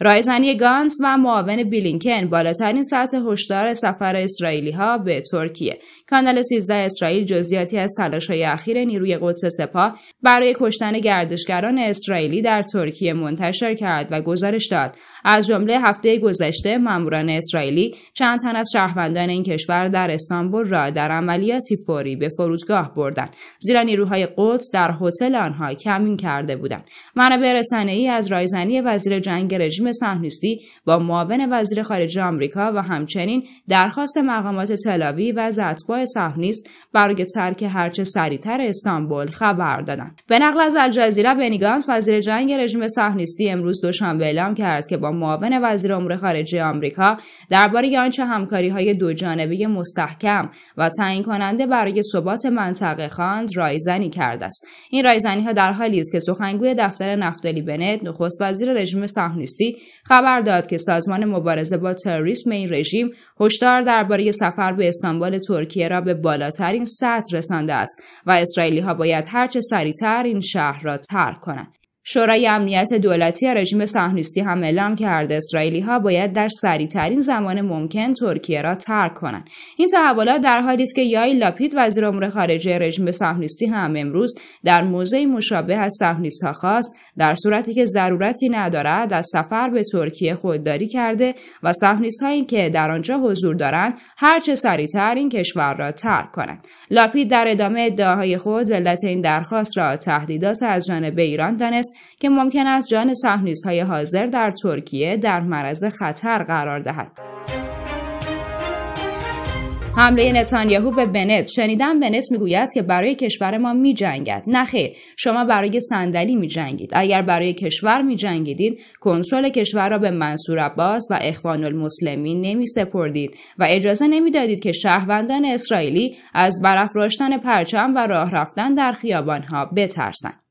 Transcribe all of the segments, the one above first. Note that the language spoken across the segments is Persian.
رایزنی گانز و معاون بلینکن بالاترین سطح هشدار سفر اسرائیلی ها به ترکیه کانال 13 اسرائیل جزئیاتی از تلاش های اخیر نیروی قدس سپاه برای کشتن گردشگران اسرائیلی در ترکیه منتشر کرد و گزارش داد از جمله هفته گذشته ماموران اسرائیلی چند تن از شهروندان این کشور در استانبول را در عملیاتی فوری به فرودگاه بردند زیرا نیروهای قدس در هتل آنها کمین کرده بودند منابع رسانه‌ای از رایزنی وزیر جنگ رژیم صهیونیستی با معاون وزیر خارجه آمریکا و همچنین درخواست مقامات تلاوی و زاتبا صهیونیست برای ترک هرچه سریعتر استانبول خبر دادند به نقل از الجزیره بنیگانس وزیر جنگ رژیم صهیونیستی امروز دوشنبه اعلام کرد که با معاون وزیر امور خارجه آمریکا درباره آنچه همکاری های دو جانبه مستحکم و تعیین کننده برای ثبات منطقه خواند رایزنی کرده است این رایزنی ها در حالی است که سخنگوی دفتر نفتالی بنت نخست وزیر رژیم صهیونیستی خبر داد که سازمان مبارزه با تروریسم این رژیم هشدار درباره سفر به استانبول ترکیه را به بالاترین سطح رسانده است و اسرائیلی ها باید هرچه سریعتر این شهر را ترک کنند شورای امنیت دولتی رژیم صهیونیستی هم اعلام کرد اسرائیلی ها باید در سریعترین زمان ممکن ترکیه را ترک کنند این تحولات در حالی است که یای لاپید وزیر امور خارجه رژیم صهیونیستی هم امروز در موزه مشابه از صهیونیستها خواست در صورتی که ضرورتی ندارد از سفر به ترکیه خودداری کرده و هایی که در آنجا حضور دارند هرچه سریعتر این کشور را ترک کنند لاپید در ادامه ادعاهای خود علت این درخواست را تهدیدات از جانب ایران دانست که ممکن است جان صهیونیست های حاضر در ترکیه در معرض خطر قرار دهد. حمله نتانیاهو به بنت شنیدم بنت میگوید که برای کشور ما میجنگد نه. نخیر شما برای صندلی میجنگید اگر برای کشور میجنگیدید کنترل کشور را به منصور عباس و اخوان المسلمین نمی سپردید و اجازه نمیدادید که شهروندان اسرائیلی از برافراشتن پرچم و راه رفتن در ها بترسند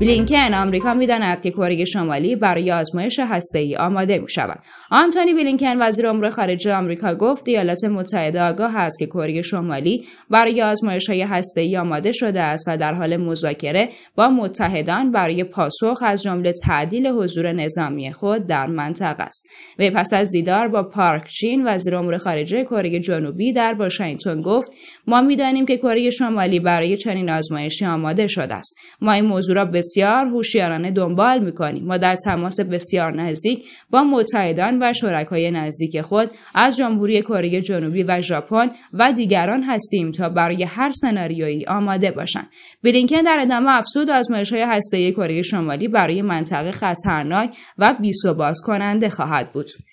بلینکن آمریکا میداند که کره شمالی برای آزمایش ای آماده می شود. آنتونی بلینکن وزیر امور خارجه آمریکا گفت ایالات متحده آگاه است که کره شمالی برای آزمایش های ای آماده شده است و در حال مذاکره با متحدان برای پاسخ از جمله تعدیل حضور نظامی خود در منطقه است. وی پس از دیدار با پارک چین وزیر امور خارجه کره جنوبی در واشنگتن گفت ما میدانیم که کره شمالی برای چنین آزمایشی آماده شده است. ما این موضوع را به بسیار هوشیارانه دنبال میکنیم ما در تماس بسیار نزدیک با متحدان و شرکای نزدیک خود از جمهوری کره جنوبی و ژاپن و دیگران هستیم تا برای هر سناریویی آماده باشند بلینکن در ادامه افزود های هسته کره شمالی برای منطقه خطرناک و بیثبات کننده خواهد بود